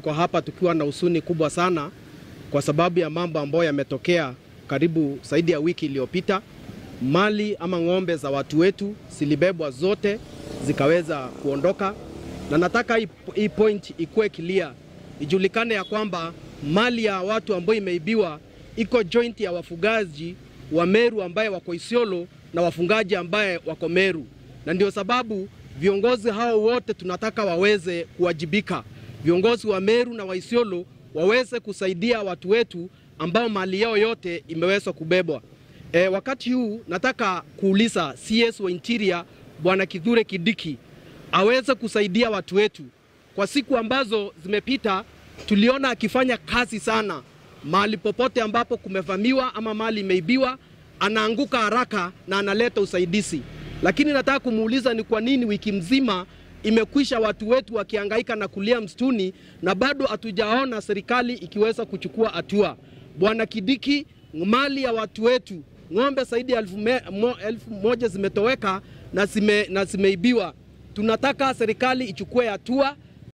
tuko hapa tukiwa na husuni kubwa sana kwa sababu ya mambo ambayo yametokea karibu zaidi ya wiki iliyopita. Mali ama ng'ombe za watu wetu zilibebwa zote zikaweza kuondoka, na nataka hii point ikuwe clear, ijulikane ya kwamba mali ya watu ambayo imeibiwa iko joint ya wafugaji wa Meru ambaye wako Isiolo na wafungaji ambaye wako Meru, na ndio sababu viongozi hao wote tunataka waweze kuwajibika viongozi wa Meru na waisiolo waweze kusaidia watu wetu ambao mali yao yote imeweza kubebwa. E, wakati huu nataka kuuliza CS wa Interior Bwana Kithure Kidiki aweze kusaidia watu wetu. Kwa siku ambazo zimepita, tuliona akifanya kazi sana mahali popote ambapo kumevamiwa ama mali imeibiwa, anaanguka haraka na analeta usaidizi, lakini nataka kumuuliza ni kwa nini wiki mzima imekwisha, watu wetu wakihangaika na kulia msituni, na bado hatujaona serikali ikiweza kuchukua hatua. Bwana Kidiki, mali ya watu wetu, ng'ombe zaidi ya elfu, mo, elfu moja zimetoweka na zimeibiwa. Tunataka serikali ichukue hatua.